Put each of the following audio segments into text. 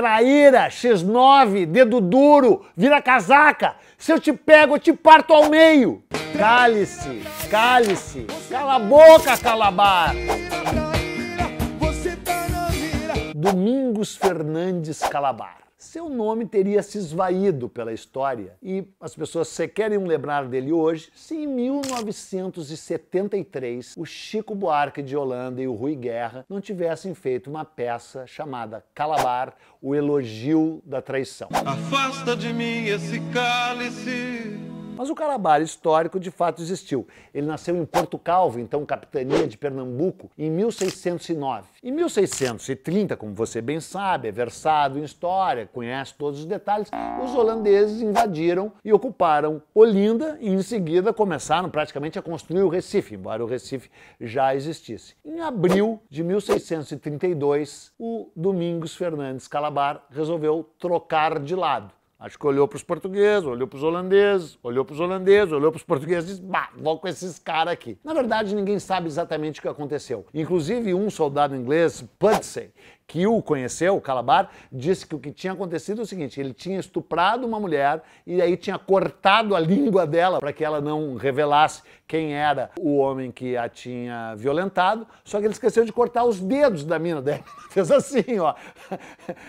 traíra, X9, dedo duro, vira casaca. Se eu te pego, eu te parto ao meio. Cale-se, cale-se, cala a boca, calabar. Tá Domingos Fernandes Calabar seu nome teria se esvaído pela história e as pessoas sequer iam lembrar dele hoje se em 1973 o Chico Buarque de Holanda e o Rui Guerra não tivessem feito uma peça chamada Calabar, o elogio da traição. Afasta de mim esse cálice mas o Calabar histórico de fato existiu. Ele nasceu em Porto Calvo, então capitania de Pernambuco, em 1609. Em 1630, como você bem sabe, é versado em história, conhece todos os detalhes, os holandeses invadiram e ocuparam Olinda e em seguida começaram praticamente a construir o Recife, embora o Recife já existisse. Em abril de 1632, o Domingos Fernandes Calabar resolveu trocar de lado Acho que olhou para os portugueses, olhou para os holandeses, olhou para os holandeses, olhou para os portugueses e disse: bah, vou com esses caras aqui. Na verdade, ninguém sabe exatamente o que aconteceu. Inclusive, um soldado inglês, Pudsey, que o conheceu, o Calabar, disse que o que tinha acontecido é o seguinte: ele tinha estuprado uma mulher e aí tinha cortado a língua dela para que ela não revelasse quem era o homem que a tinha violentado. Só que ele esqueceu de cortar os dedos da mina dela. Fez assim, ó.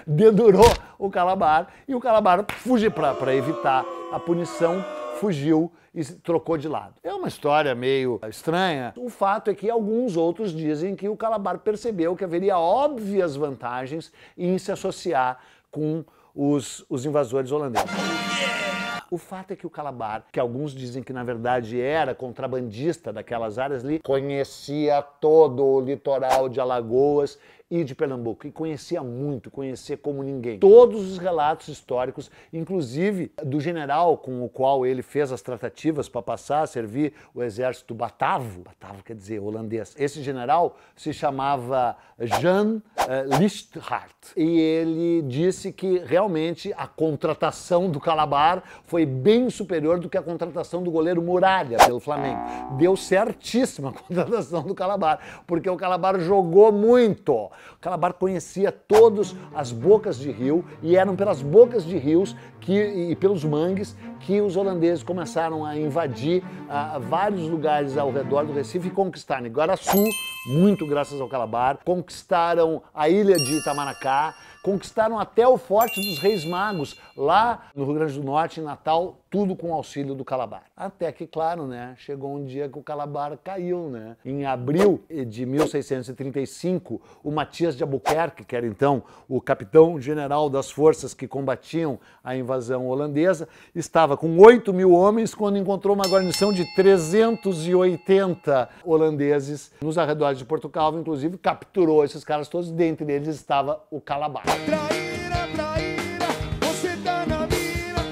Dedurou o Calabar e o Calabar fugiu para evitar a punição, fugiu e trocou de lado. É uma história meio estranha. O fato é que alguns outros dizem que o Calabar percebeu que haveria óbvias vantagens em se associar com os, os invasores holandeses. Yeah! O fato é que o Calabar, que alguns dizem que na verdade era contrabandista daquelas áreas ali, conhecia todo o litoral de Alagoas e de Pernambuco. E conhecia muito, conhecia como ninguém. Todos os relatos históricos, inclusive do general com o qual ele fez as tratativas para passar a servir o exército batavo, batavo quer dizer holandês. Esse general se chamava Jean uh, Lichthart. E ele disse que realmente a contratação do Calabar foi bem superior do que a contratação do goleiro Muralha pelo Flamengo. Deu certíssima a contratação do Calabar, porque o Calabar jogou muito. O Calabar conhecia todas as bocas de rio e eram pelas bocas de rios que, e pelos mangues que os holandeses começaram a invadir uh, vários lugares ao redor do Recife e conquistar Guaraçu, muito graças ao Calabar, conquistaram a ilha de Itamaracá, conquistaram até o Forte dos Reis Magos, lá no Rio Grande do Norte, em Natal, tudo com auxílio do Calabar. Até que, claro, né, chegou um dia que o Calabar caiu, né? Em abril de 1635, o Matias de Albuquerque, que era então o capitão-general das forças que combatiam a invasão holandesa, estava com 8 mil homens quando encontrou uma guarnição de 380 holandeses nos arredores de Porto Calvo, inclusive capturou esses caras todos, dentre eles estava o Calabar. Traíra, traíra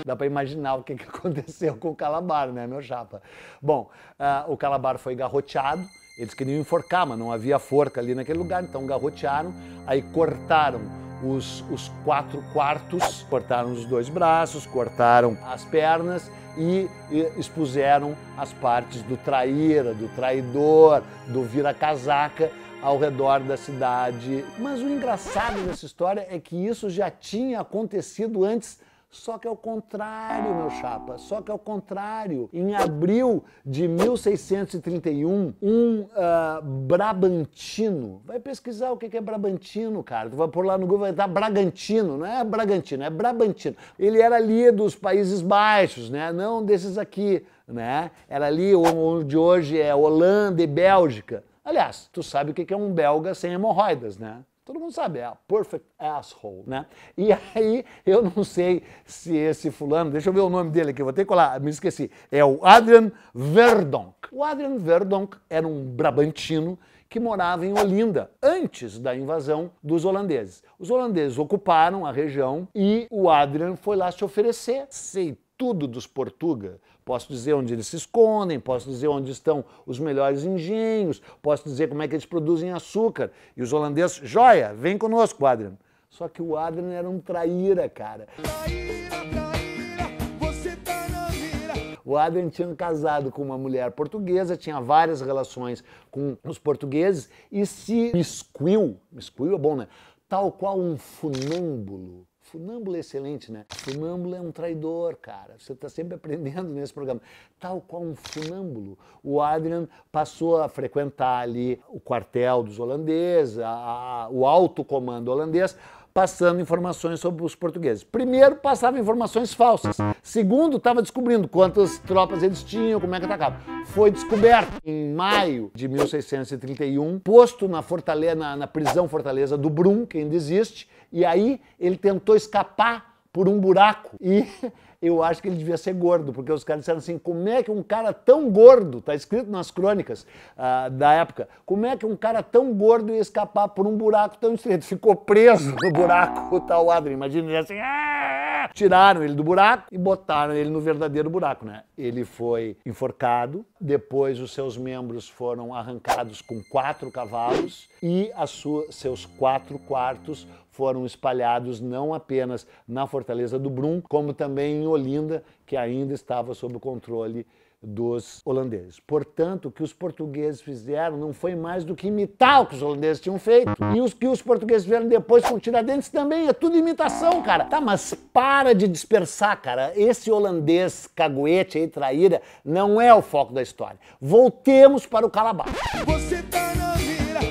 dá para imaginar o que, que aconteceu com o Calabar, né, meu chapa? Bom, uh, o Calabar foi garroteado, eles queriam enforcar, mas não havia forca ali naquele lugar, então garrotearam, aí cortaram os, os quatro quartos, cortaram os dois braços, cortaram as pernas e, e expuseram as partes do traíra, do traidor, do vira-casaca ao redor da cidade. Mas o engraçado dessa história é que isso já tinha acontecido antes só que é o contrário, meu chapa, só que é o contrário. Em abril de 1631, um uh, Brabantino, vai pesquisar o que é Brabantino, cara, tu vai por lá no Google, vai dar Bragantino, não é Bragantino, é Brabantino. Ele era ali dos Países Baixos, né, não desses aqui, né, era ali onde hoje é Holanda e Bélgica. Aliás, tu sabe o que é um belga sem hemorroidas, né? Todo mundo sabe, é a perfect asshole, né? E aí, eu não sei se esse fulano, deixa eu ver o nome dele aqui, vou ter que colar, me esqueci. É o Adrian Verdonk. O Adrian Verdonk era um brabantino que morava em Olinda antes da invasão dos holandeses. Os holandeses ocuparam a região e o Adrian foi lá se oferecer, aceitou tudo dos Portuga. Posso dizer onde eles se escondem, posso dizer onde estão os melhores engenhos, posso dizer como é que eles produzem açúcar. E os holandeses, joia, vem conosco, Adrian. Só que o Adrian era um traíra, cara. Traíra, traíra, você tá na mira. O Adrian tinha casado com uma mulher portuguesa, tinha várias relações com os portugueses e se miscuiu, miscuiu é bom, né? Tal qual um funâmbulo Funâmbulo é excelente, né? Funâmbulo é um traidor, cara. Você está sempre aprendendo nesse programa. Tal qual um funâmbulo. O Adrian passou a frequentar ali o quartel dos holandeses, a, a, o alto comando holandês, passando informações sobre os portugueses. Primeiro, passava informações falsas. Segundo, estava descobrindo quantas tropas eles tinham, como é que atacava. Foi descoberto em maio de 1631, posto na, fortaleza, na, na prisão fortaleza do Brum, que ainda existe, e aí ele tentou escapar por um buraco e eu acho que ele devia ser gordo, porque os caras disseram assim: como é que um cara tão gordo, tá escrito nas crônicas ah, da época, como é que um cara tão gordo ia escapar por um buraco tão estreito? Ficou preso no buraco, tá o tal Adrian. Imagina ele assim. Ah! Tiraram ele do buraco e botaram ele no verdadeiro buraco, né? Ele foi enforcado, depois os seus membros foram arrancados com quatro cavalos e sua, seus quatro quartos foram espalhados não apenas na Fortaleza do Brum, como também em Olinda, que ainda estava sob o controle dos holandeses. Portanto, o que os portugueses fizeram não foi mais do que imitar o que os holandeses tinham feito. E os que os portugueses fizeram depois com Tiradentes também é tudo imitação, cara. Tá, mas para de dispersar, cara. Esse holandês caguete aí, traíra, não é o foco da história. Voltemos para o Calabar. Você tá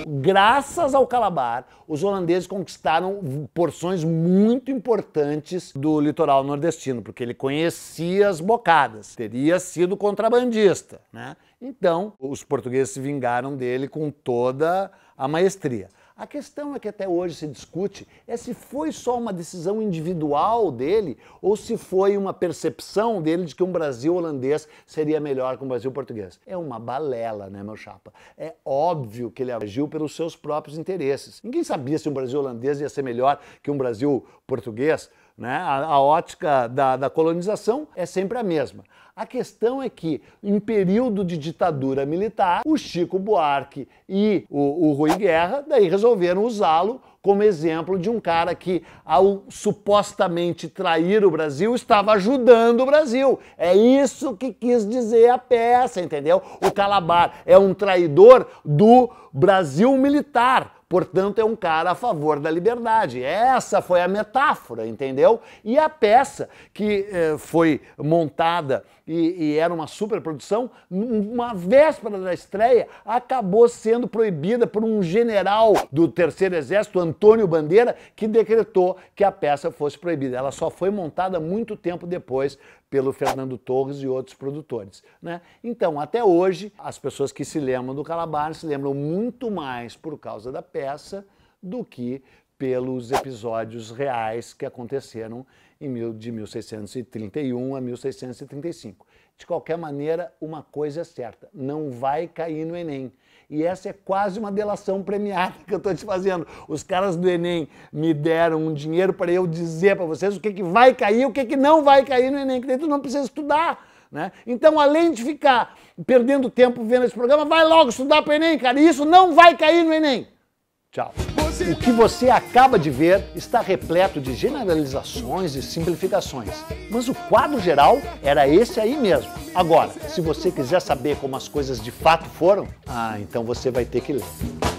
Graças ao Calabar, os holandeses conquistaram porções muito importantes do litoral nordestino, porque ele conhecia as bocadas, teria sido contrabandista, né? Então, os portugueses se vingaram dele com toda a maestria. A questão é que até hoje se discute é se foi só uma decisão individual dele ou se foi uma percepção dele de que um Brasil holandês seria melhor que um Brasil português. É uma balela, né, meu chapa? É óbvio que ele agiu pelos seus próprios interesses. Ninguém sabia se um Brasil holandês ia ser melhor que um Brasil português. Né? A, a ótica da, da colonização é sempre a mesma. A questão é que, em período de ditadura militar, o Chico Buarque e o, o Rui Guerra daí resolveram usá-lo como exemplo de um cara que, ao supostamente trair o Brasil, estava ajudando o Brasil. É isso que quis dizer a peça, entendeu? O Calabar é um traidor do Brasil militar Portanto, é um cara a favor da liberdade. Essa foi a metáfora, entendeu? E a peça que eh, foi montada e, e, era uma superprodução, uma véspera da estreia, acabou sendo proibida por um general do Terceiro Exército, Antônio Bandeira, que decretou que a peça fosse proibida. Ela só foi montada muito tempo depois pelo Fernando Torres e outros produtores. Né? Então, até hoje, as pessoas que se lembram do Calabar se lembram muito mais por causa da peça do que pelos episódios reais que aconteceram em mil, de 1631 a 1635. De qualquer maneira, uma coisa é certa: não vai cair no Enem. E essa é quase uma delação premiada que eu estou te fazendo. Os caras do Enem me deram um dinheiro para eu dizer para vocês o que, que vai cair e o que, que não vai cair no Enem, que daí tu não precisa estudar. Né? Então, além de ficar perdendo tempo vendo esse programa, vai logo estudar para o Enem, cara. E isso não vai cair no Enem. Tchau. O que você acaba de ver está repleto de generalizações e simplificações, mas o quadro geral era esse aí mesmo. Agora, se você quiser saber como as coisas de fato foram, ah, então você vai ter que ler.